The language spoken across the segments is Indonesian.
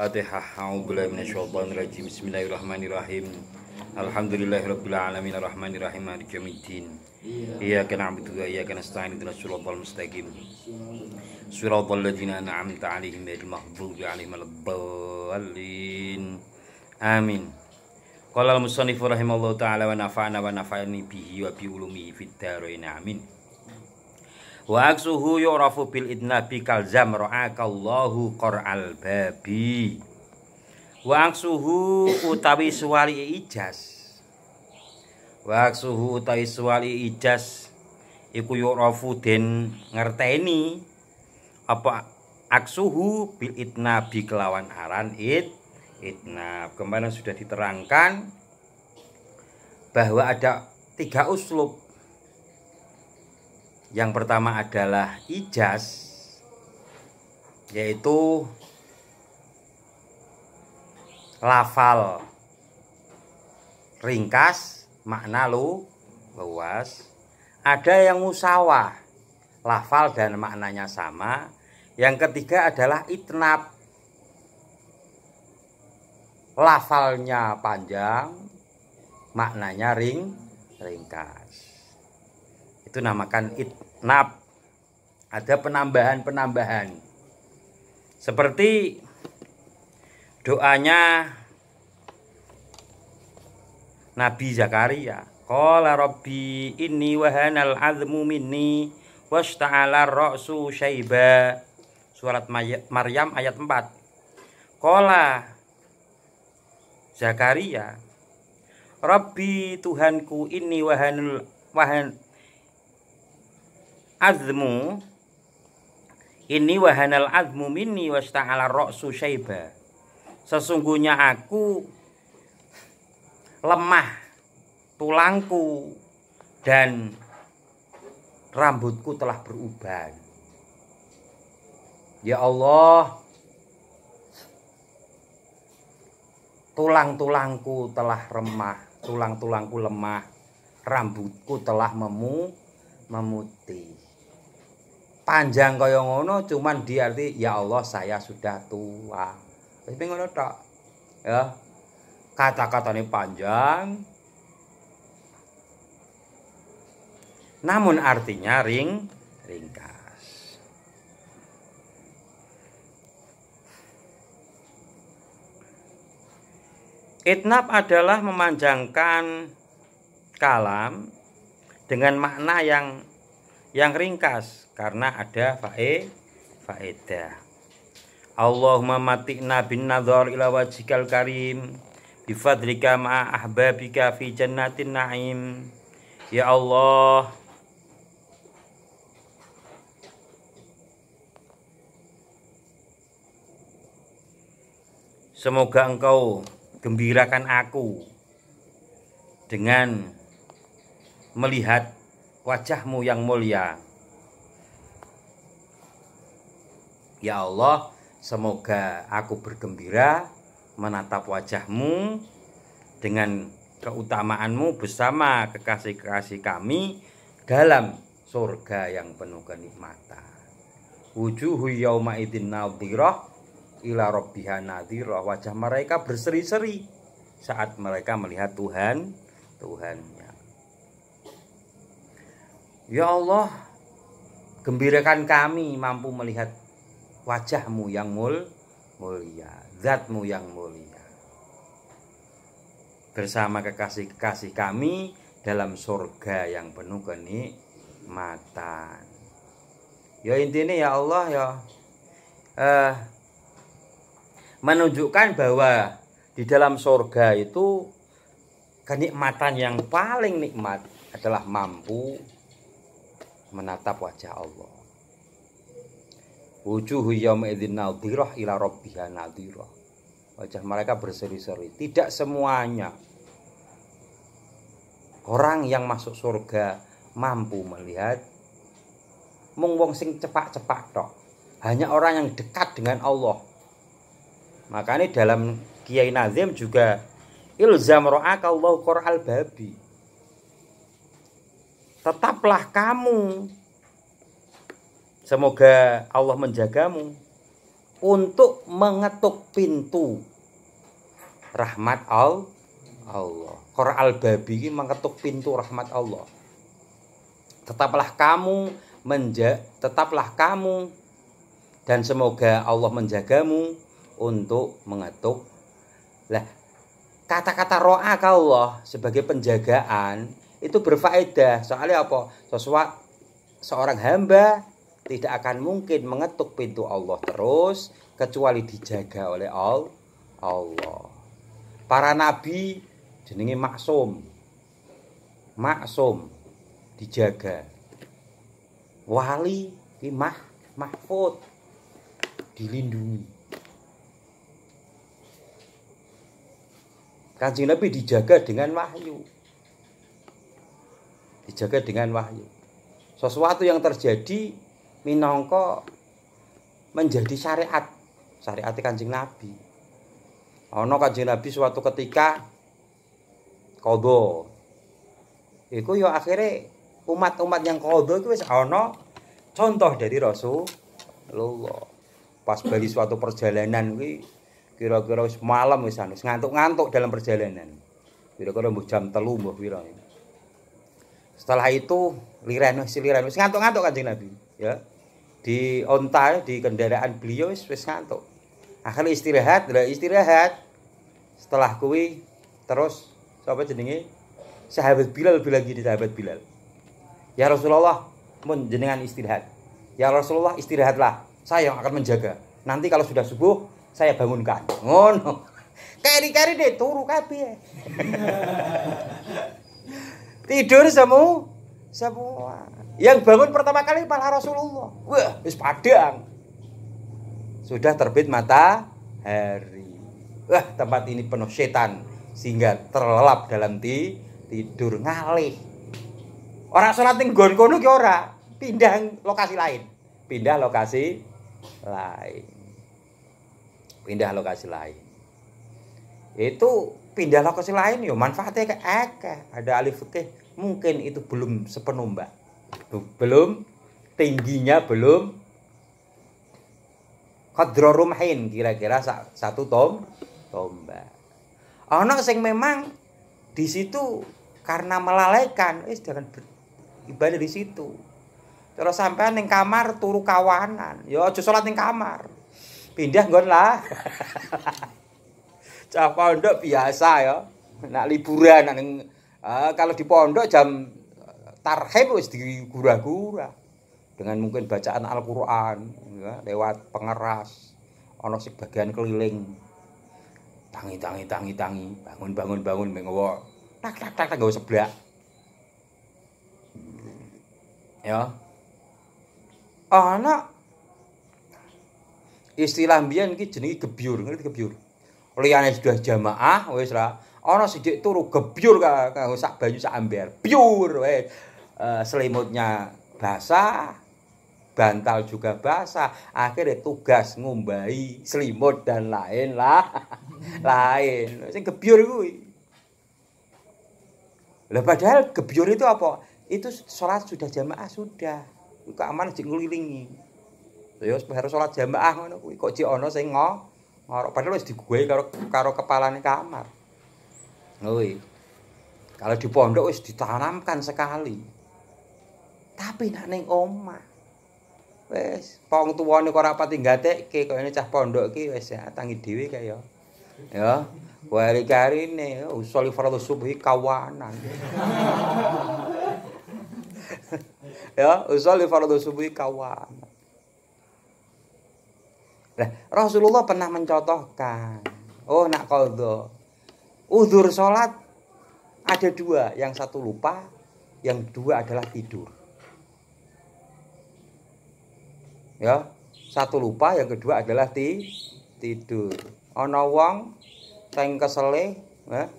Fatihah A'udzubillahi minasyaitonirrajim Bismillahirrahmanirrahim Alhamdulillahirrabbilalamin Ar-Rahmanirrahim Maliki yaumiddin Iyyaka na'budu wa iyyaka nasta'in Ihdinas siratal mustaqim Siratal ladzina an'amta 'alaihim ghairil maghdubi 'alaihim waladdallin Amin Qala al-musannif rahimahullahu ta'ala wa nafa'ana wa nafa'ani bihi wa bi ulumihi fid dharain amin Wa aksuhu yu'rafu bil idnabi kal zamra'akallahu qar'al babi. Wa aksuhu utawi suwali ijaz Wa aksuhu utawi suwali ijaz. iku yu'rafu den ngerteni apa aksuhu bil idnabi kelawan aran id idnab. Kemarin sudah diterangkan bahwa ada tiga uslub yang pertama adalah ijaz yaitu lafal ringkas makna lu luas ada yang musawah lafal dan maknanya sama yang ketiga adalah itnab lafalnya panjang maknanya ring ringkas itu namakan itnab ada penambahan-penambahan seperti doanya Nabi Zakaria Qala rabbi inni wahanal azmu minni wasta'ala ra'su syaiba surat Maryam ayat 4 Qala Zakaria Rabbi Tuhanku ini wahanul wahan azmu ini wahanal azmu minni wasta'ala ra'su syaiba sesungguhnya aku lemah tulangku dan rambutku telah berubah ya Allah tulang-tulangku telah remah tulang-tulangku lemah rambutku telah memu memutih panjang kaya ngono cuman diarti arti ya Allah saya sudah tua wis ngono tok ya kata katane panjang namun artinya ring ringkas itnab adalah memanjangkan kalam dengan makna yang yang ringkas karena ada fae faedah. Allahumma matikna bin nadhar ila wajikal karim bifadlika ma'a ahbabika fi jannatin na'im. Ya Allah, Semoga engkau gembirakan aku dengan melihat wajahmu yang mulia. Ya Allah, semoga aku bergembira menatap wajahmu dengan keutamaanmu bersama kekasih-kekasih kami dalam surga yang penuh kenikmatan. Wujuhu yauma idin nadhirah ila rabbiha nadhirah. Wajah mereka berseri-seri saat mereka melihat Tuhan Tuhan Ya Allah, gembirakan kami mampu melihat wajahmu yang mul mulia, zatmu yang mulia. Bersama kekasih-kekasih kami dalam surga yang penuh kenikmatan. Ya intinya ya Allah ya eh, menunjukkan bahwa di dalam surga itu kenikmatan yang paling nikmat adalah mampu menatap wajah Allah wujuhu yauma idzin nadhirah ila rabbihan nadhirah wajah mereka berseri-seri tidak semuanya orang yang masuk surga mampu melihat mung sing cepak-cepak tok hanya orang yang dekat dengan Allah makanya dalam Kiai Nazim juga ilzam ro'aka Allah Qur'al babi tetaplah kamu. Semoga Allah menjagamu untuk mengetuk pintu rahmat al Allah. Quran al-babi ini mengetuk pintu rahmat Allah. Tetaplah kamu menja tetaplah kamu dan semoga Allah menjagamu untuk mengetuk. Lah, kata-kata roa Allah sebagai penjagaan itu berfaedah. Soalnya apa? Sesuatu seorang hamba tidak akan mungkin mengetuk pintu Allah terus kecuali dijaga oleh Allah. Para nabi jenenge maksum. Maksum dijaga. Wali imah mahfud dilindungi. Kanjeng Nabi dijaga dengan wahyu dijaga dengan wahyu sesuatu yang terjadi minongko menjadi syariat syariat kanjeng nabi ono kanjeng nabi suatu ketika kodo itu yo ya akhirnya umat-umat yang kodo itu wis ono contoh dari rasul rasulullah pas bagi suatu perjalanan kuwi kira-kira wis malam wis ngantuk-ngantuk dalam perjalanan kira-kira jam telu mbah wirang. Setelah itu liren wis liren wis ngantuk-ngantuk Kanjeng Nabi, ya. Di onta di kendaraan beliau wis wis ngantuk. Akhirnya nah, istirahat, lah istirahat. Setelah kuwi terus sapa jenenge? Sahabat Bilal lagi di sahabat Bilal. Ya Rasulullah, mun jenengan istirahat. Ya Rasulullah istirahatlah. Saya yang akan menjaga. Nanti kalau sudah subuh saya bangunkan. Ngono. Oh, Kari-kari deh turu kabeh. Tidur semu semua. Yang bangun pertama kali malah Rasulullah. Wah, wis padang. Sudah terbit mata hari. Wah, tempat ini penuh setan sehingga terlelap dalam ti tidur ngalih. Orang sholat ning nggon kono ki ora, pindah lokasi lain. Pindah lokasi lain. Pindah lokasi lain. Itu pindah lokasi lain yo manfaatnya eke ada alif fikih mungkin itu belum sepenuh mbak belum tingginya belum kadro kira-kira satu tom tombak anak sing memang di situ karena melalaikan eh jangan ibadah di situ terus sampai neng kamar turu kawanan yo ya aja sholat neng kamar pindah gon lah cah pondok biasa ya nak liburan neng Eh, kalau di pondok jam eh, tarhim wis digura-gura dengan mungkin bacaan Al-Qur'an ya, lewat pengeras ono sebagian keliling tangi tangi tangi tangi bangun bangun bangun mengowo tak tak tak tak sebelah ya anak istilah mbiyen iki jenenge gebyur ngerti gebyur liyane sudah jamaah wis ra ana sithik turu gebyur ka, ka sak banyu sak amber biur we uh, eh, selimutnya basah bantal juga basah akhirnya tugas ngumbai selimut dan lain lah lain sing gebyur kuwi lah padahal gebyur itu apa itu sholat sudah jamaah sudah kok aman sing ngelilingi Ya harus sholat jamaah ngono kuwi kok ji ono sing ngorok padahal wis digowe karo karo kepalane kamar Ngewe. Kalau di pondok wis ditanamkan sekali. Tapi nak ning omah. Wis, pong tuwane kok ora pati gatekke kaya cah pondok ki wis ya tangi dhewe kaya. Ya, ya wari karine usuli fardhu subhi kawanan. ya, usuli fardhu subhi kawanan. Nah, Rasulullah pernah mencontohkan, oh nak qadha Udur sholat ada dua, yang satu lupa, yang dua adalah tidur. Ya, satu lupa, yang kedua adalah ti tidur. Ana wong teng kesele, ya,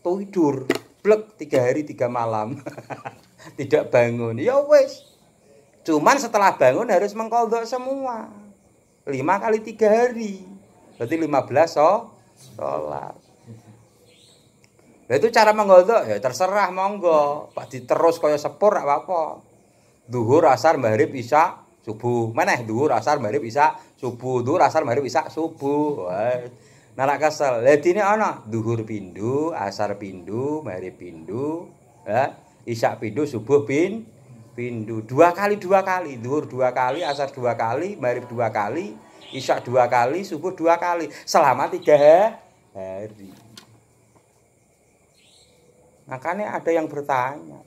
tidur, blek tiga hari tiga malam, tidak bangun. Ya wes, cuman setelah bangun harus mengkodok semua. Lima kali tiga hari, berarti lima belas oh sholat. Lah itu cara menggodok ya terserah monggo. Pak diterus kaya sepur apa apa. Duhur, asar, maghrib, isya, subuh. mana duhur, asar, maghrib, isya, subuh. Duhur, asar, maghrib, isya, subuh. Wah. Narak kesel. Lah ana duhur pindu, asar pindu, maghrib pindu, ya. Isya pindu, subuh pin pindu. Dua kali dua kali, duhur dua kali, asar dua kali, maghrib dua kali, isya dua kali, subuh dua kali. Selama tiga hari. Makanya ada yang bertanya.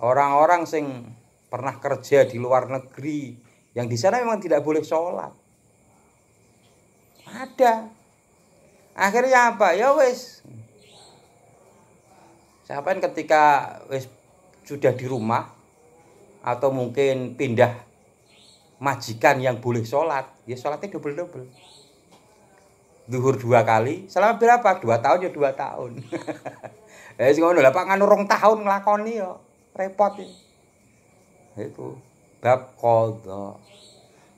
Orang-orang sing pernah kerja di luar negeri yang di sana memang tidak boleh sholat. Ada. Akhirnya apa? Ya wes. yang ketika wes sudah di rumah atau mungkin pindah majikan yang boleh sholat, ya sholatnya double-double duhur dua kali selama berapa dua tahun ya dua tahun eh sing ngono lah Pak nganu rong tahun nglakoni yo repot ini. Itu bab qadha.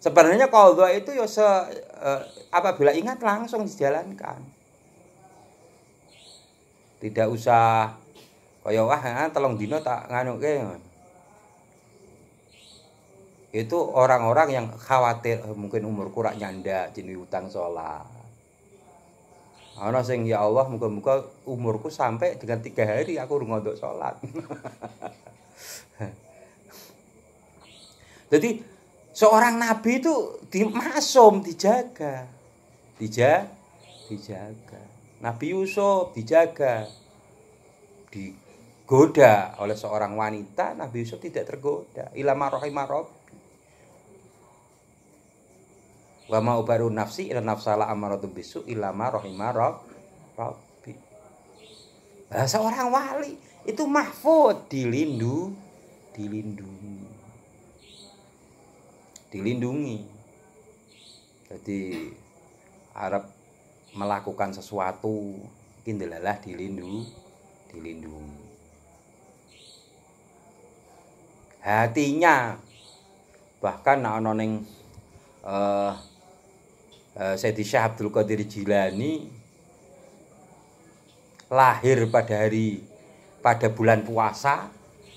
Sebenarnya qadha itu yo se eh, apabila ingat langsung dijalankan. Tidak usah kaya wah telung dino tak nganuke. Itu orang-orang yang khawatir eh, mungkin umur kurang nyanda jenis utang sholat ana sing ya Allah muga-muga umurku sampai dengan tiga hari aku urung ndok salat jadi seorang nabi itu dimasum dijaga dija dijaga Nabi Yusuf dijaga digoda oleh seorang wanita Nabi Yusuf tidak tergoda ilama rahimah wa ma ubaru nafsi ila nafsala amaratun bisu ila ma rahima rabbi bahasa orang wali itu mahfud dilindu dilindungi dilindungi jadi Arab melakukan sesuatu kindelalah dilindu dilindungi hatinya bahkan ana ning uh, Eh, Sayyidi Syah Abdul Qadir Jilani lahir pada hari pada bulan puasa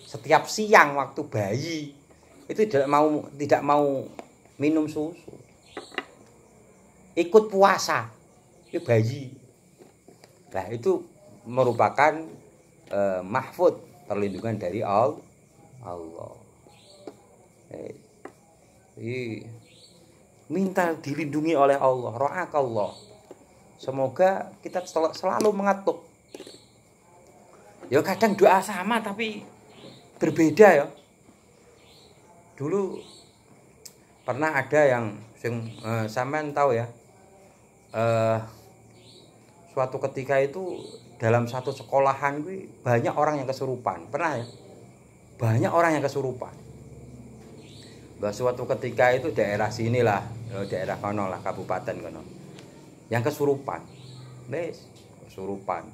setiap siang waktu bayi itu tidak mau tidak mau minum susu ikut puasa itu bayi nah itu merupakan eh, mahfud perlindungan dari Allah Allah eh, minta dilindungi oleh Allah roak Allah semoga kita selalu mengatuk ya kadang doa sama tapi berbeda ya dulu pernah ada yang sing eh, sampean tahu ya eh, suatu ketika itu dalam satu sekolahan gue banyak orang yang kesurupan pernah ya banyak orang yang kesurupan Bahwa suatu ketika itu daerah sinilah. Eh, daerah kono lah kabupaten kono yang kesurupan wis kesurupan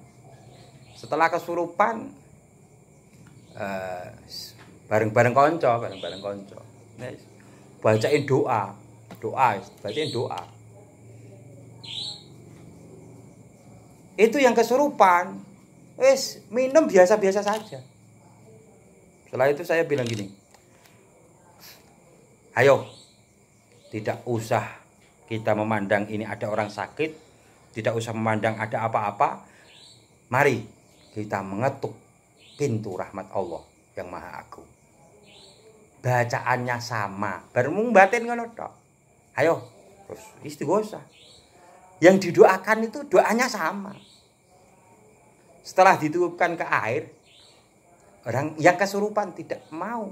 setelah kesurupan eh, bareng-bareng konco bareng-bareng konco wis bacain doa doa bacain doa itu yang kesurupan wis minum biasa-biasa saja setelah itu saya bilang gini ayo tidak usah kita memandang ini ada orang sakit, tidak usah memandang ada apa-apa. Mari kita mengetuk pintu rahmat Allah yang Maha aku Bacaannya sama, bermung batin ngono Ayo, terus istighosah. Yang didoakan itu doanya sama. Setelah ditutupkan ke air, orang yang kesurupan tidak mau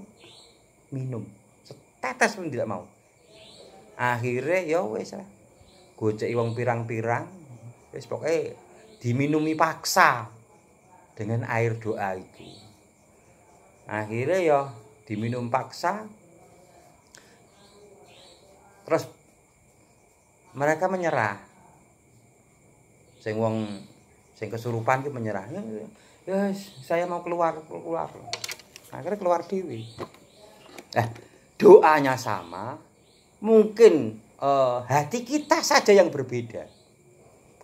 minum. Setetes pun tidak mau akhirnya ya wes lah gue wong pirang-pirang wes pokoknya diminumi paksa dengan air doa itu akhirnya ya diminum paksa terus mereka menyerah sing wong sing kesurupan itu menyerah ya, yes, ya saya mau keluar keluar akhirnya keluar dewi eh doanya sama mungkin uh, hati kita saja yang berbeda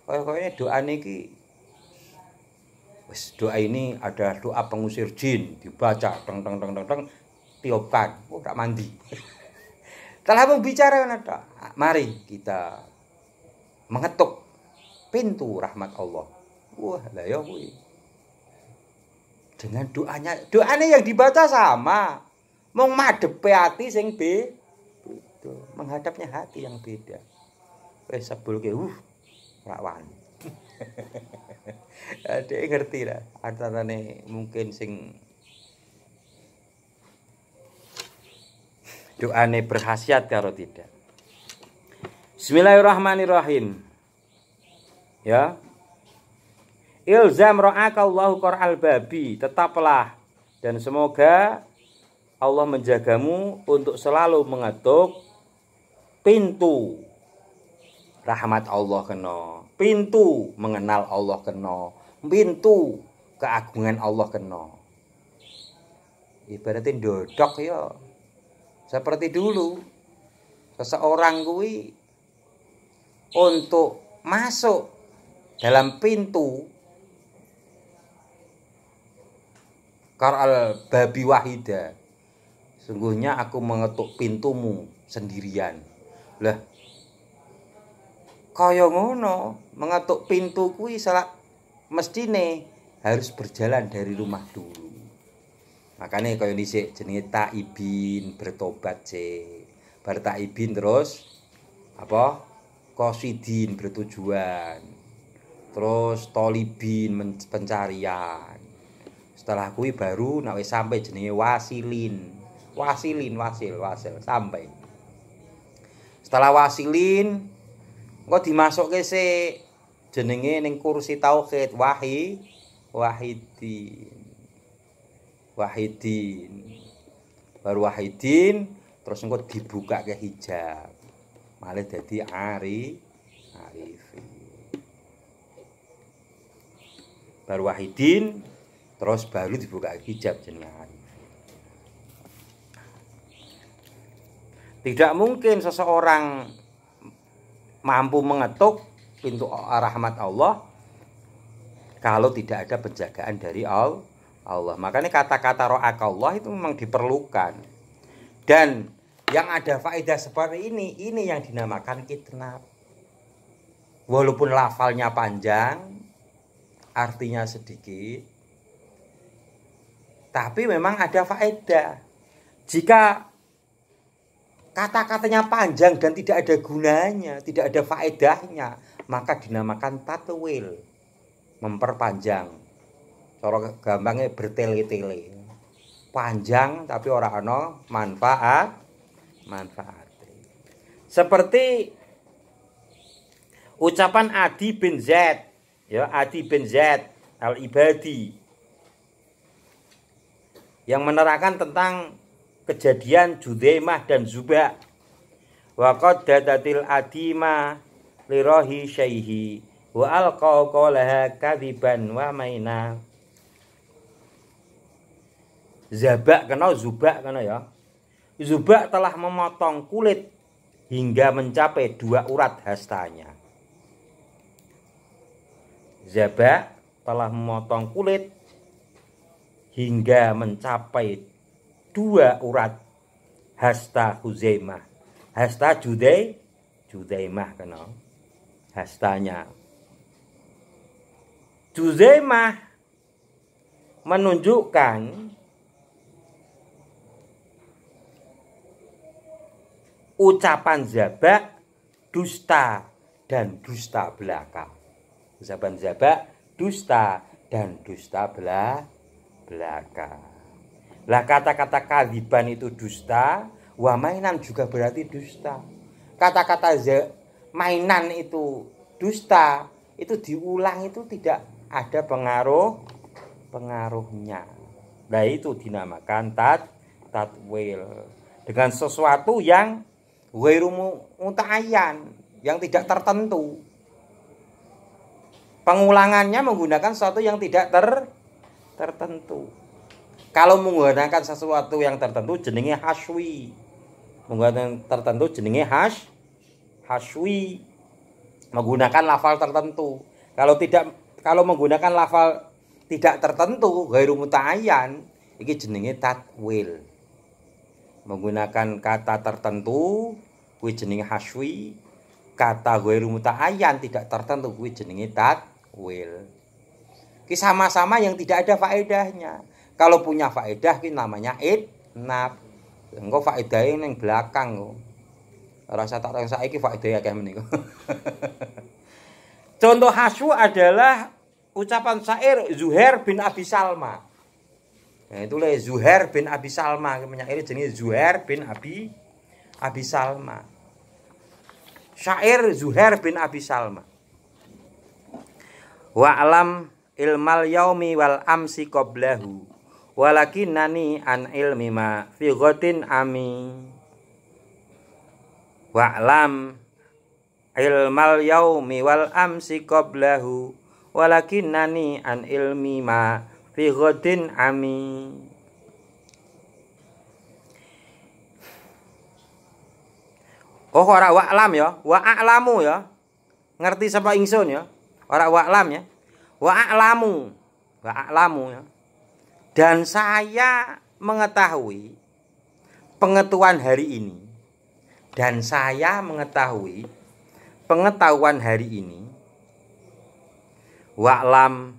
kayak kayaknya doa ini, wes doa ini ada doa pengusir jin dibaca teng teng teng teng teng tiupkan oh tak mandi telah membicara bicara, ah, mari kita mengetuk pintu rahmat Allah wah lah ya dengan doanya doanya yang dibaca sama mau madep hati sing be itu menghadapnya hati yang beda wes eh, sebul ke uh rawan ada yang ngerti lah antara nih mungkin sing doa nih berhasiat kalau tidak Bismillahirrahmanirrahim ya ilzam Allahu al babi tetaplah dan semoga Allah menjagamu untuk selalu mengetuk pintu rahmat Allah kena, pintu mengenal Allah kena, pintu keagungan Allah kena. ibaratin dodok ya. Seperti dulu seseorang kuwi untuk masuk dalam pintu Karal babi wahida Sungguhnya aku mengetuk pintumu sendirian lah. Kaya ngono, mengetuk pintu kuwi salah mestine harus berjalan dari rumah dulu. Makanya kaya jenis jenenge taibin, bertobat sih. Bar taibin terus apa? Kosidin bertujuan. Terus tolibin pencarian. Setelah kui baru nawe sampai jenis wasilin. Wasilin, wasil, wasil sampai setelah wasilin dimasuk ke sik jenenge ning kursi tauhid wahi wahidin wahidin baru wahidin terus engkau dibuka ke hijab malah jadi ari arifin baru wahidin terus baru dibuka hijab jenenge Tidak mungkin seseorang mampu mengetuk pintu rahmat Allah kalau tidak ada penjagaan dari Allah. Makanya kata-kata roh Allah itu memang diperlukan. Dan yang ada faedah seperti ini, ini yang dinamakan kitnap. Walaupun lafalnya panjang, artinya sedikit, tapi memang ada faedah. Jika kata-katanya panjang dan tidak ada gunanya, tidak ada faedahnya, maka dinamakan tatwil, memperpanjang. Cara gampangnya bertele-tele. Panjang tapi ora ana manfaat, manfaat. Seperti ucapan Adi bin Zaid, ya Adi bin Zaid Al-Ibadi yang menerangkan tentang kejadian Judaimah dan Zuba. Waqad datatil adima lirohi syaihi wa alqaw qawlaha kadiban wa maina. Zabak kena Zubak kena ya. Zubak telah memotong kulit hingga mencapai dua urat hastanya. Zabak telah memotong kulit hingga mencapai dua urat hasta Huzaimah. Hasta Judai, Judaimah kenal. Hastanya. Judaimah menunjukkan ucapan zabak dusta dan dusta belaka. Ucapan zabak dusta dan dusta belaka. Lah kata-kata kadiban itu dusta, wah mainan juga berarti dusta. Kata-kata mainan itu dusta, itu diulang itu tidak ada pengaruh pengaruhnya. Nah itu dinamakan tat tatwil dengan sesuatu yang wairumu muta'ayyan, yang tidak tertentu. Pengulangannya menggunakan sesuatu yang tidak ter tertentu. Kalau menggunakan sesuatu yang tertentu jenenge haswi. Menggunakan tertentu jenenge hash haswi. Menggunakan lafal tertentu. Kalau tidak kalau menggunakan lafal tidak tertentu gairu muta'ayyan iki jenenge tatwil. Menggunakan kata tertentu kuwi jenenge haswi. Kata gairu muta'ayyan tidak tertentu kuwi jenenge tatwil. Ki sama-sama yang tidak ada faedahnya kalau punya faedah ki namanya idnab. Engko ini yang belakang kok. Rasa tak rasa saiki ya akeh meniku. Contoh hasu adalah ucapan syair Zuhair bin Abi Salma. Nah, itu Zuhair bin Abi Salma, ini jenis Zuhair bin Abi Abi Salma. Syair Zuhair bin Abi Salma. Wa alam ilmal yaumi wal amsi qablahu walakin nani an ilmi ma fi ami wa'lam ilmal yaumi wal amsi qablahu walakin nani an ilmi ma fi ami Oh ora wa'lam ya, wa'alamu ya. Ngerti sapa ingsun ya. Ora wa'lam ya. Wa'alamu. Wa'alamu ya. Dan saya mengetahui pengetuan hari ini dan saya mengetahui pengetahuan hari ini wa'lam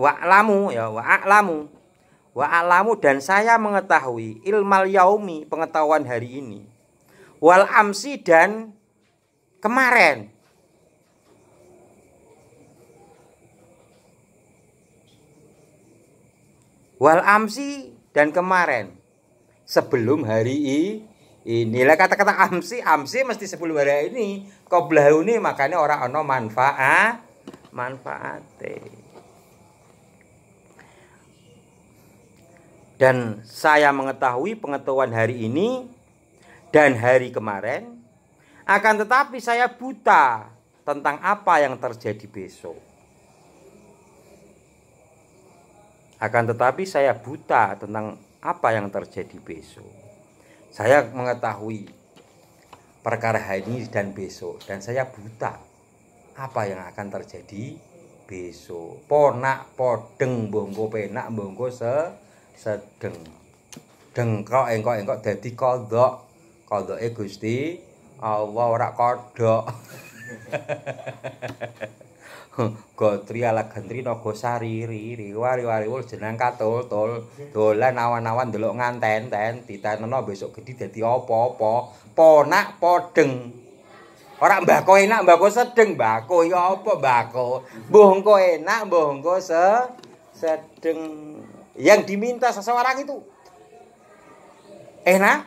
wa'lamu ya wa'lamu wa'lamu dan saya mengetahui ilmal yaumi pengetahuan hari ini wal amsi dan kemarin wal amsi dan kemarin sebelum hari i, ini lah kata-kata amsi amsi mesti sebelum hari ini kau qoblahu ini makanya orang ono manfaat manfaat dan saya mengetahui pengetahuan hari ini dan hari kemarin akan tetapi saya buta tentang apa yang terjadi besok Akan tetapi saya buta tentang apa yang terjadi besok. Saya mengetahui perkara hari ini dan besok dan saya buta apa yang akan terjadi besok. Ponak podeng bongko penak bongko se sedeng. Dengkok engkok engkok dadi kodok. Kodoke Gusti Allah ora kodok. Gotri ala gentri naga sari riri wari wul jeneng katul tul dolan awan-awan delok nganten ten diteneno besok gede jadi opo opo ponak podeng orang bako enak bako sedeng bako ya opo bako bohong enak bohong se sedeng yang diminta seseorang itu enak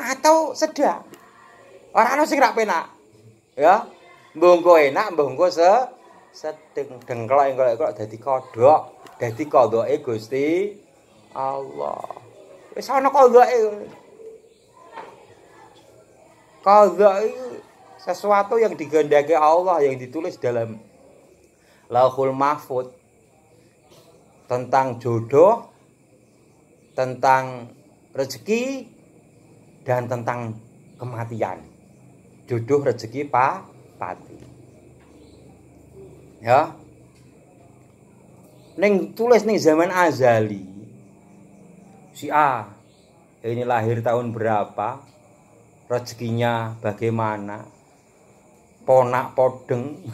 atau sedang orang no sing rak penak ya Mbah engko enak, se engko se kalau dengklok engko dadi kodhok, dadi kodhoke Gusti Allah. Wis ana kodhoke. Kodhok itu sesuatu yang digendaki Allah yang ditulis dalam Lauhul Mahfud tentang jodoh, tentang rezeki dan tentang kematian. Jodoh, rezeki, pak pati ya neng tulis nih zaman azali si A ya ini lahir tahun berapa rezekinya bagaimana ponak podeng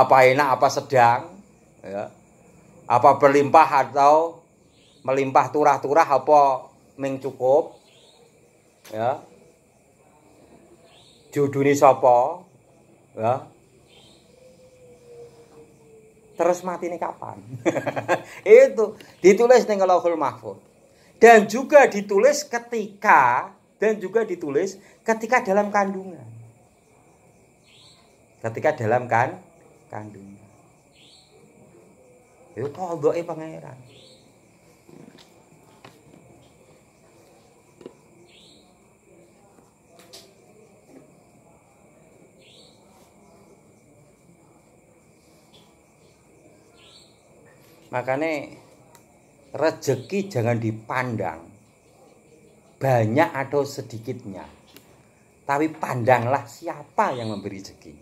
apa enak apa sedang ya. apa berlimpah atau melimpah turah-turah apa mencukup, ya diuduni sapa ya terus mati ini kapan itu ditulis ning Lauhul Mahfud dan juga ditulis ketika dan juga ditulis ketika dalam kandungan ketika dalam kan kandungan itu kodoknya pangeran makanya rezeki jangan dipandang banyak atau sedikitnya tapi pandanglah siapa yang memberi rezeki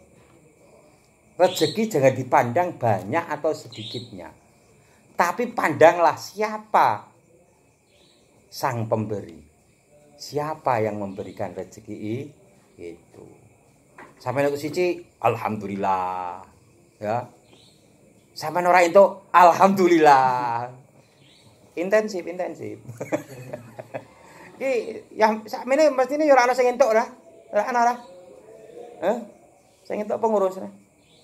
rezeki jangan dipandang banyak atau sedikitnya tapi pandanglah siapa sang pemberi siapa yang memberikan rezeki itu sampai ke siji alhamdulillah ya Sampai ora itu alhamdulillah. Intensif, intensif. Ki ya saat ini yo ini orang orang sengintok lah. orang orang lah. sengintok pengurus lah.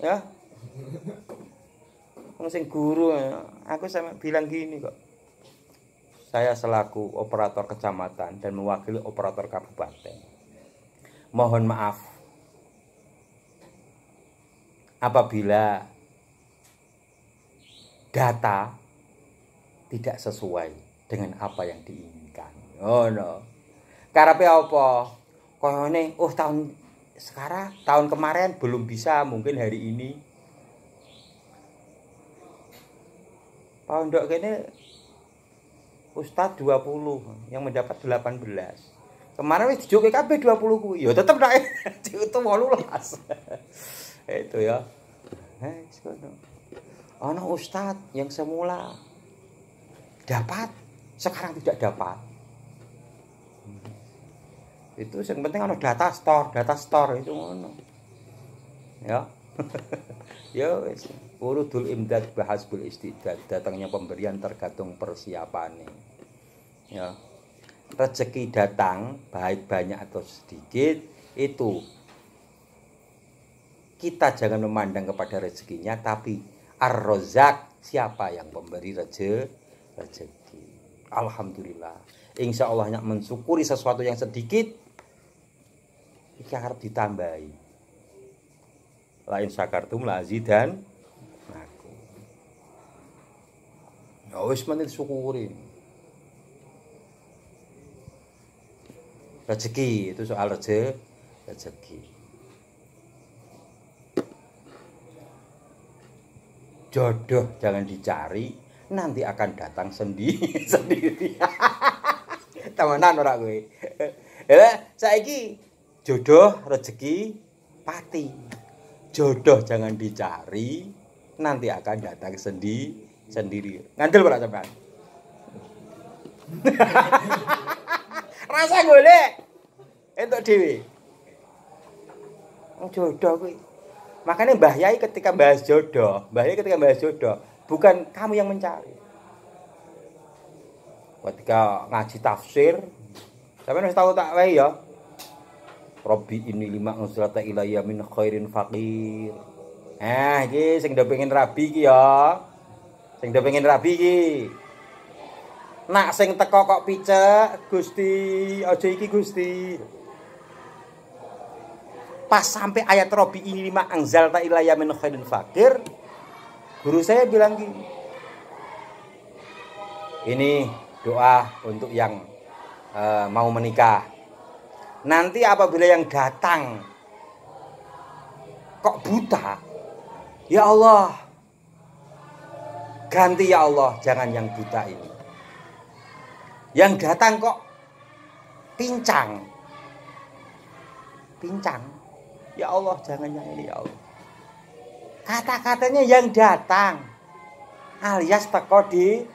Ya. pengurus ya? guru ya. aku sama bilang gini kok. Saya selaku operator kecamatan dan mewakili operator kabupaten. Mohon maaf apabila data tidak sesuai dengan apa yang diinginkan. Oh no. karena apa? Koyone oh tahun sekarang tahun kemarin belum bisa mungkin hari ini. Pondok kene Ustadz 20 yang mendapat 18. Kemarin wis dijoki kabeh 20 ku. Ya tetep nek itu 18. itu ya. Eh, ono ustadz yang semula dapat sekarang tidak dapat hmm. itu yang penting ono data store data store itu ono ya ya urudul imdad bahas bul istidad datangnya pemberian tergantung persiapan ya rezeki datang baik banyak atau sedikit itu kita jangan memandang kepada rezekinya tapi Ar-Razzaq, siapa yang pemberi reje, rezeki. Alhamdulillah. Insya Allah yang mensyukuri sesuatu yang sedikit, kita harus ditambahi. Lain sakartum lazi dan aku. Ya wis menit syukuri. Rezeki itu soal rezeki rezeki. jodoh jangan dicari nanti akan datang sendiri sendiri temenan orang gue ya eh, saya ini jodoh rezeki pati jodoh jangan dicari nanti akan datang sendiri sendiri ngandel berat teman rasa gue le entok dewi jodoh gue Makanya bahayai ketika bahas jodoh, bahaya ketika bahas jodoh, bukan kamu yang mencari. Ketika ngaji tafsir, sampai harus tahu tak ya. Robi ini lima nuzlata ilayya min khairin fakir. Eh, nah, iki sing do pengen rabi ki ya. Sing do pengen rabi ki. Nak sing teko kok picek, Gusti, aja iki Gusti pas sampai ayat Robi ini lima angzalta ilaya min khairin fakir guru saya bilang gini ini doa untuk yang uh, mau menikah nanti apabila yang datang kok buta ya Allah ganti ya Allah jangan yang buta ini yang datang kok pincang pincang Ya Allah, jangan yang ini ya Allah. Kata-katanya yang datang alias teko di,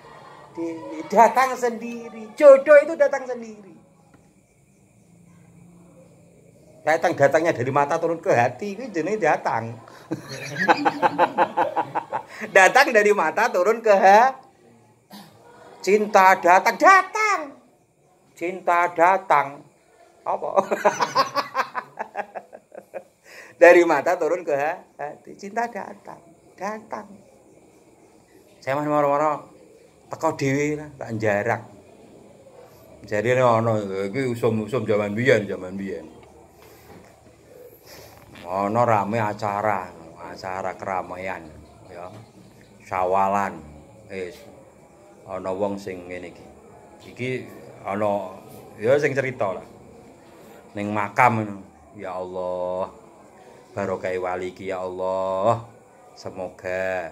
di datang sendiri. Jodoh itu datang sendiri. Datang datangnya dari mata turun ke hati ini jenis datang. datang dari mata turun ke hati. Cinta datang, datang. Cinta datang. Apa? dari mata turun ke hati cinta datang datang saya mah moro-moro teko dhewe lah tak jarak jadi ono iki usum-usum zaman biyen zaman biyen ono rame acara acara keramaian ya syawalan wis ana wong sing ngene iki iki ya sing cerita lah ning makam ya Allah barokai wali ya Allah semoga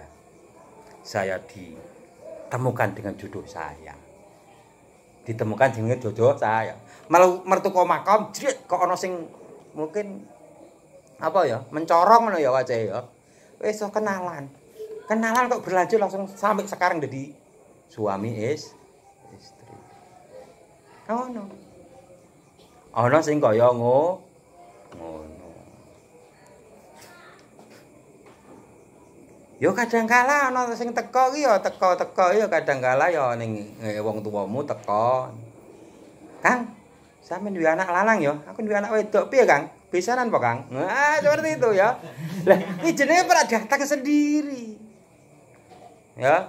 saya ditemukan dengan jodoh saya ditemukan dengan jodoh saya malah mertu makam, jrit kok ono mungkin apa ya mencorong loh ya wajah ya besok oh, kenalan kenalan kok berlanjut langsung sampai sekarang jadi suami is istri oh no oh no sing kaya ngono yo ya, kadang kala ana sing teko ki yo ya, teko-teko yo ya, kadang kala yo ning eh, wong tuwamu teko. Kang, sampean duwe anak lanang yo, aku duwe anak wedok piye, Kang? Besanan po, Kang? Nah, seperti itu ya. Lah, ini jenenge pernah datang sendiri. Ya.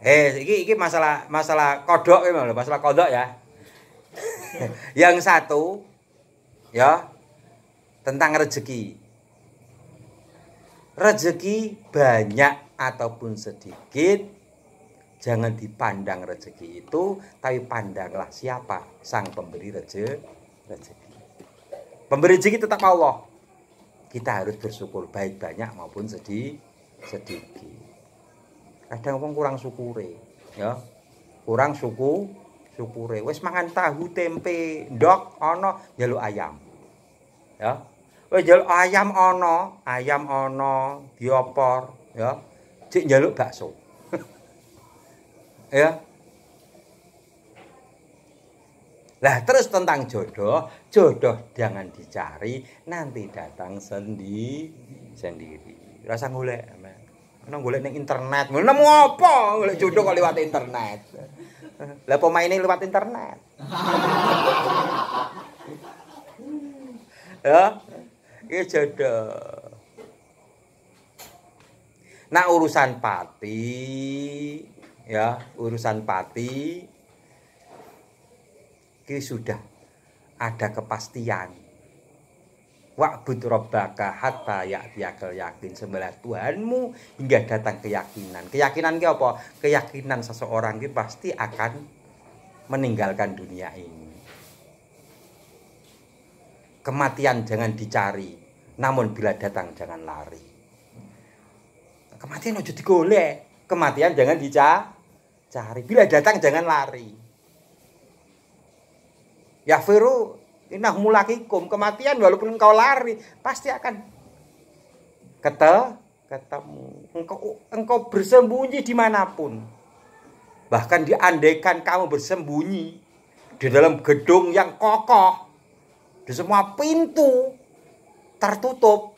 Eh, iki iki masalah masalah kodok ya, masalah kodok ya. Yang satu ya tentang rezeki rezeki banyak ataupun sedikit jangan dipandang rezeki itu tapi pandanglah siapa sang pemberi rezeki pemberi rezeki tetap Allah kita harus bersyukur baik banyak maupun sedih sedikit kadang wong kurang syukure ya kurang suku syukure wes mangan tahu tempe dok ono jalu ayam ya Wis njaluk ayam ana, ayam ana, diopor, ya. Cek njaluk bakso. ya. Lah terus tentang jodoh, jodoh jangan dicari, nanti datang sendiri sendiri. Rasa golek, ana golek ning internet. Nemu apa golek jodoh kok liwat internet? Lah pemaine liwat internet. ya. ya jodoh nah urusan pati ya urusan pati ini sudah ada kepastian Wa'bud rabbaka hatta ya'tiyakal yakin sebelah Tuhanmu hingga datang keyakinan Keyakinan ke apa? Keyakinan seseorang itu pasti akan meninggalkan dunia ini Kematian jangan dicari, namun bila datang jangan lari. Kematian ojo digolek, kematian jangan dicari, bila datang jangan lari. Ya Firu, inah mulakikum, kematian walaupun engkau lari, pasti akan ketel, ketemu. Engkau, engkau bersembunyi dimanapun. Bahkan diandaikan kamu bersembunyi di dalam gedung yang kokoh, di semua pintu tertutup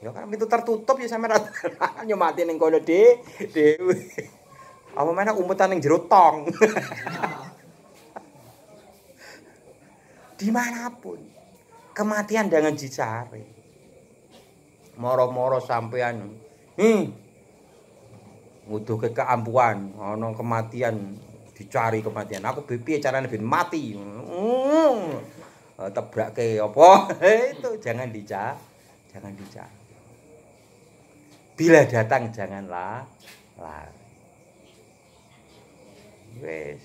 ya kan pintu tertutup ya sampe rata yo mati ning kono de dewi apa mana umutan ning jero dimanapun kematian dengan dicari moro-moro sampean hmm nguduh ke keampuan ono kematian dicari kematian aku bebi caranya ben mati hmm. Eh, ke apa eh, itu jangan dicak jangan dicak bila datang janganlah lari wes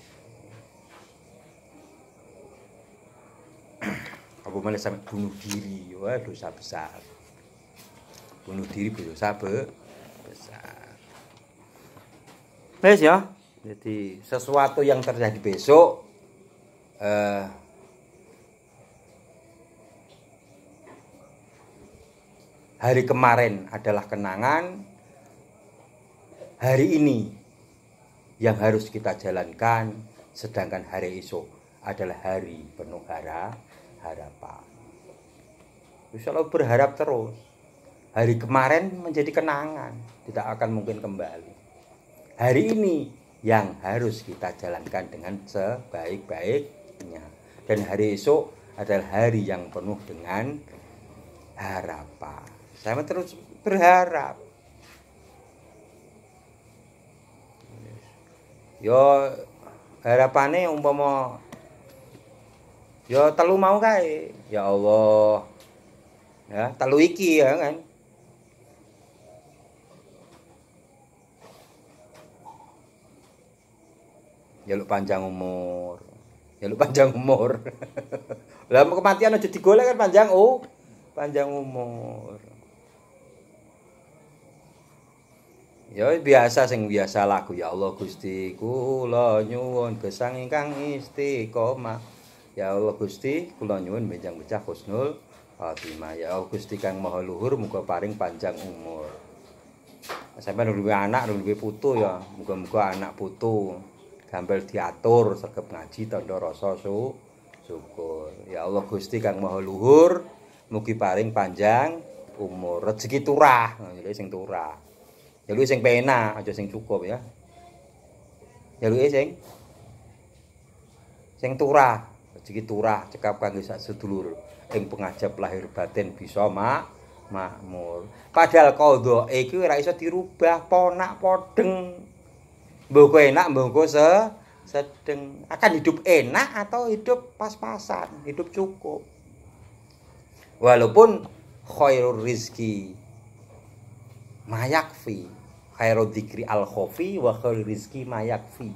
aku malah sampai bunuh diri wah dosa besar bunuh diri dosa be besar wes ya jadi sesuatu yang terjadi besok eh, hari kemarin adalah kenangan, hari ini yang harus kita jalankan, sedangkan hari esok adalah hari penuh hara, harapan. Allah berharap terus, hari kemarin menjadi kenangan, tidak akan mungkin kembali. Hari ini yang harus kita jalankan dengan sebaik-baiknya. Dan hari esok adalah hari yang penuh dengan harapan. Saya terus berharap. Yo harapannya umpama yo telu mau kae. Ya Allah. Ya, telu iki ya kan. Jaluk panjang umur. Jaluk panjang umur. Lah kematian aja digolek kan panjang oh, panjang umur. Ya biasa sing biasa lagu ya Allah Gusti kula nyuwun gesang ingkang istiqomah. Ya Allah Gusti kula nyuwun benjang becah husnul khotimah. Ya Allah Gusti kang maha luhur muga paring panjang umur. sampai duwe anak, duwe putu ya. Muga-muga anak putu gampil diatur sregep ngaji tandha rasa su syukur. Ya Allah Gusti kang maha luhur mugi paring panjang umur. Rezeki turah, ya, sing turah. Jaluke sing penak, aja sing cukup ya. Jaluke sing sing turah, rezeki turah cekap kanggo sak sedulur ing pengajab lahir batin bisa mak makmur. Padahal qadha e iki ora iso dirubah ponak podeng. Mbok enak mbok se sedeng. Akan hidup enak atau hidup pas-pasan, hidup cukup. Walaupun khairur rizki mayakfi khairu dzikri al khofi wa khairu rizki mayakfi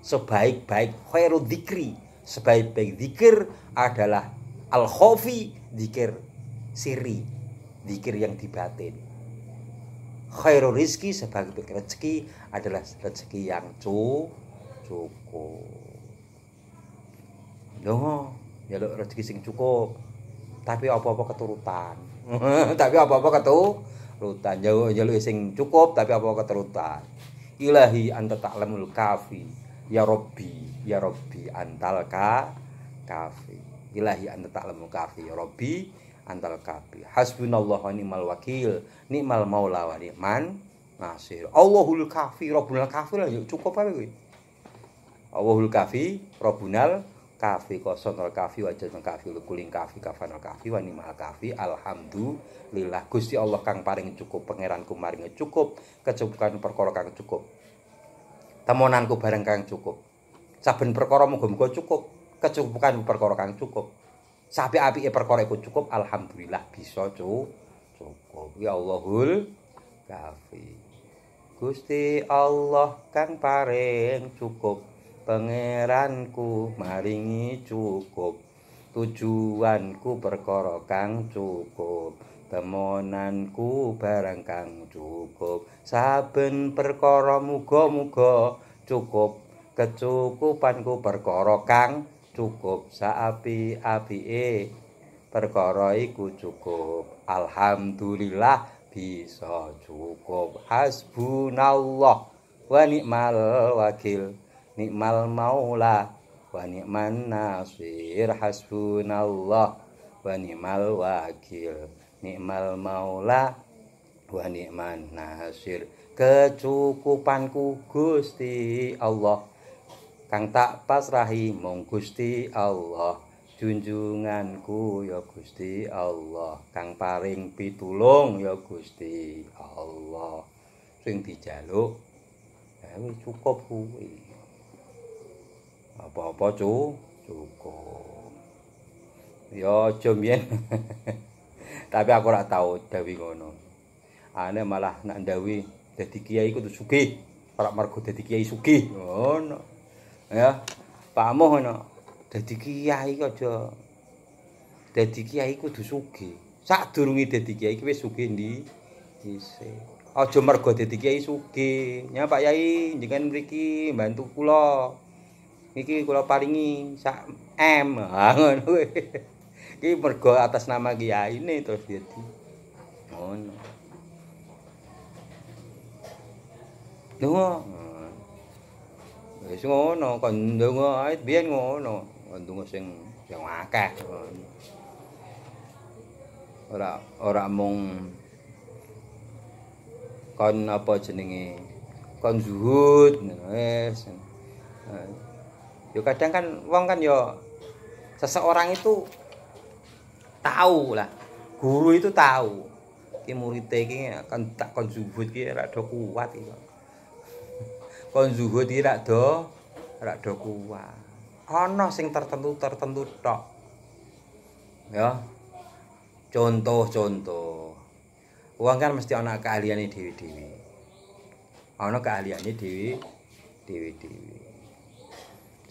sebaik-baik khairu dzikri sebaik-baik zikir adalah al khofi zikir siri zikir yang dibatin batin rizki sebagai rezeki adalah rezeki yang cu cukup ya lo rezeki sing cukup tapi apa-apa keturutan tapi apa-apa ketu rutan jauh jauh sing cukup tapi apa kata rutan ilahi anta ta'lamul kafi ya robbi ya robbi antal ka kafi ilahi anta ta'lamul kafi ya robbi antal kafi hasbunallah wa ni'mal wakil ni'mal maula wa ni'man nasir Allahul kafi robunal kafi lah cukup apa kuwi Allahul kafi robunal kafi koson al kafi wajah al kafi lukuling kafi kafan nol kafi wani mahal kafi alhamdulillah gusti Allah kang paring cukup pangeranku maring cukup kecukupan perkara kang cukup temonanku bareng kang cukup saben perkara muga-muga cukup kecukupan perkara kang cukup sapi api perkara iku cukup alhamdulillah bisa cu cukup ya Allahul kafi Gusti Allah kang paring cukup pangeranku maringi cukup tujuanku perkara kang cukup temonanku barang kang cukup saben perkara muga-muga cukup kecukupanku perkara kang cukup saapi-apike perkara iku cukup alhamdulillah bisa cukup hasbunallah wa ni'mal wakil Nikmal maula wa ni'man nasir hasbunallah wa ni'mal wakil nikmal maula wa ni'man nasir kecukupanku Gusti Allah kang tak pasrahi mung Gusti Allah junjunganku ya Gusti Allah kang paring pitulung ya Gusti Allah sing dijaluk ya cukup kuwi apa-apa cu cukup ya jom ya tapi aku rak tau, dawi ngono Ane malah nak dawi jadi kiai itu suki para margo jadi kiai suki ngono ya pak amoh ngono jadi kiai kok jo kiai itu tuh sak durungi jadi kiai kue suki di isi Ojo mergo dadi kiai sugih. Nyapa Pak Yai, jenengan mriki bantu kula. iki kula palingi, sak M ngono kuwi. Iki mergo atas nama kiyaine terus dadi. Ngono. Lho. Wis ngono kon ndonga ae biyen ngono, kon ndonga sing sing akeh. Ora ora mung Kan apa jenenge? Kon zuhud, wis. Eh. yo kadang kan wong kan yo seseorang itu tahu lah guru itu tahu ki muridnya ki kan tak kon zuhud ki rada kuat iki kon zuhud do rada do kuat ana sing tertentu tertentu tok ya contoh-contoh uang kan mesti ana keahliane dhewe-dhewe ana keahliane dhewe dhewe-dhewe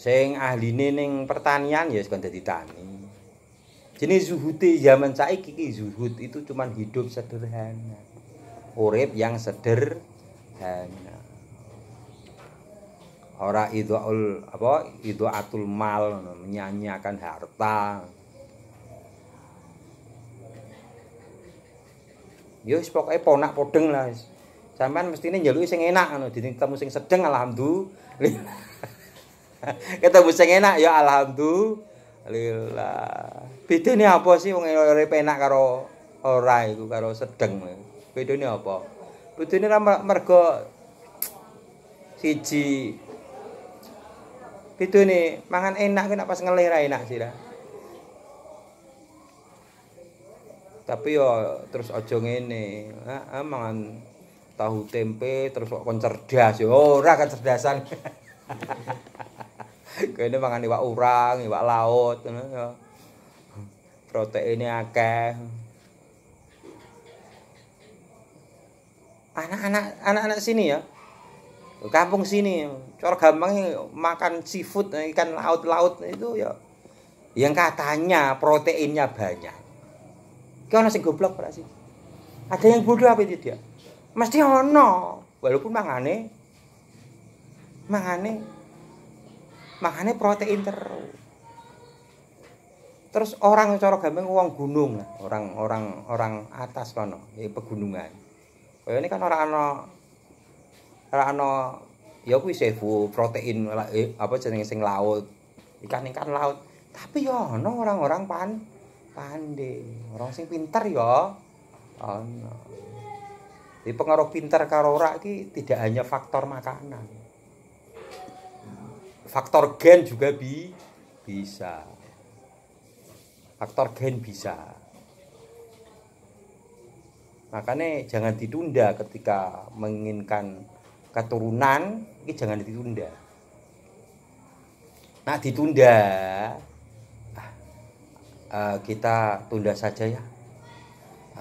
sing ahline ning pertanian ya kon dadi tani jenis zuhuti zaman saiki iki zuhud itu cuman hidup sederhana urip yang sederhana ora idhaul apa idhaatul mal menyanyiakan harta yo ya wis pokoke ponak podeng lah sampean mestine njaluk sing enak ngono ditemu sing sedeng alhamdulillah Kita buseng enak ya alhamdulillah. ini apa sih wong urip enak karo ora iku karo sedeng. ini apa? Bedane ra mergo siji ini mangan enak kena pas ngelih ra enak sih lah. tapi yo terus aja ngene heeh ah, ah, mangan tahu tempe terus kok cerdas yo ora kecerdasan kan kene mangan iwak urang iwak laut proteinnya ya akeh anak-anak anak-anak sini ya kampung sini cor gampang makan seafood ikan laut-laut itu ya yang katanya proteinnya banyak kau nasi goblok berarti sih ada yang bodoh apa itu dia mesti ono walaupun mangane mangane makanya protein terus terus orang cara gampang uang gunung orang orang orang atas kono ya pegunungan kaya ini kan orang ano orang ano ya kuwi sewu protein eh, apa jenis sing laut ikan ikan laut tapi ya ono orang-orang pan pandai orang sing pinter ya ono di pengaruh pinter karo ora iki tidak hanya faktor makanan faktor gen juga bi bisa faktor gen bisa makanya jangan ditunda ketika menginginkan keturunan ini jangan ditunda nah ditunda ah, eh, kita tunda saja ya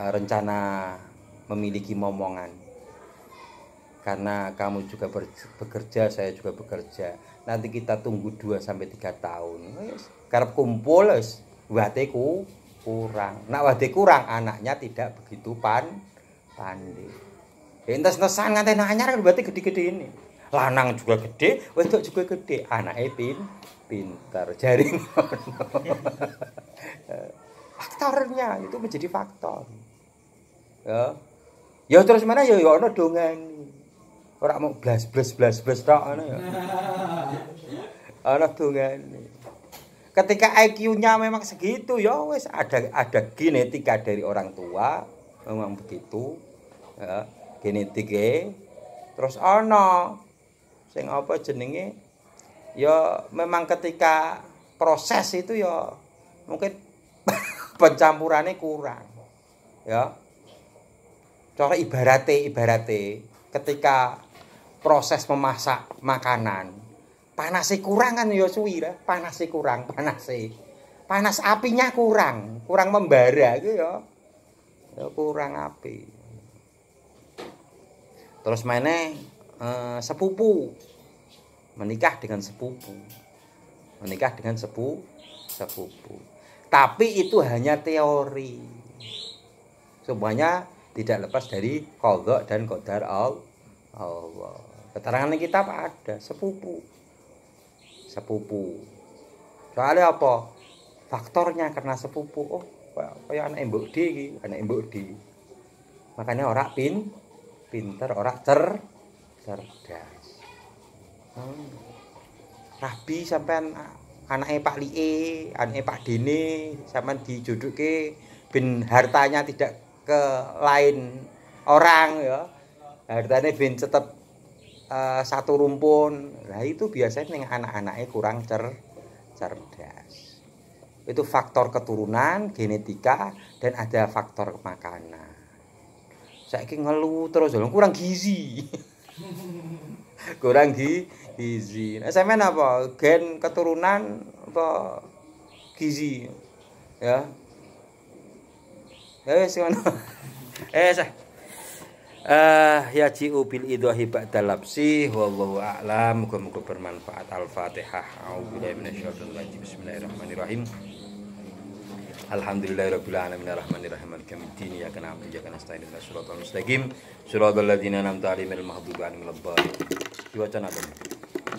eh, rencana memiliki momongan karena kamu juga bekerja saya juga bekerja nanti kita tunggu 2 sampai 3 tahun wis karep kumpul wis wateku kurang nak wate kurang anaknya tidak begitu pan pandi, ya, entes nesan nganti anyar kan berarti gede-gede ini lanang juga gede wedok juga gede anaknya pin pintar jaring faktornya itu menjadi faktor ya ya terus mana ya ya ono dongeng Ora mau blas blas blas blas tok ngono ya. Ana dongane. Ketika IQ-nya memang segitu ya wes ada ada genetika dari orang tua memang begitu. Ya, genetike. Terus ana sing apa jenenge ya memang ketika proses itu ya mungkin pencampurannya kurang ya cara ibaratnya ibaratnya, ketika proses memasak makanan panasnya e kurang kan ya suwi panasnya e kurang panasnya e. panas apinya kurang kurang membara gitu ya. ya kurang api terus mainnya eh, sepupu menikah dengan sepupu menikah dengan sepu sepupu tapi itu hanya teori semuanya tidak lepas dari kodok dan kodar Allah keterangan kitab ada sepupu sepupu soalnya apa faktornya karena sepupu oh kayak anak ibu di anak ibu di makanya orang pin pinter orang cer cerdas hmm. rabi sampai anaknya Pak Lie anaknya Pak Dini sampai dijodohke bin hartanya tidak ke lain orang ya hartanya bin tetap Eh, satu rumpun nah itu biasanya dengan anak-anaknya kurang cer cerdas itu faktor keturunan genetika dan ada faktor makanan saya ngeluh terus kurang gizi kurang gi gizi nah, saya main apa gen keturunan apa gizi ya, ya eh sih eh saya Uh, eh, ya Ciu bil idahi ba'da lapsi wallahu a'lam muga-muga bermanfaat al-fatihah a'udzubillahi minasyaitonir rajim bismillahirrahmanirrahim Alhamdulillahirabbil alamin arrahmanirrahim maliki yaumiddin iyyaka Ya wa iyyaka nasta'in ihdinas siratal mustaqim siratal ladzina an'amta 'alaihim maghdubi 'alaihim waladdallin diwacana apa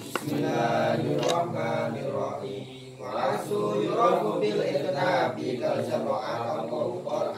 Bismillahirrahmanirrahim walasu yurafu bil iktabi kal jarra al-qur'an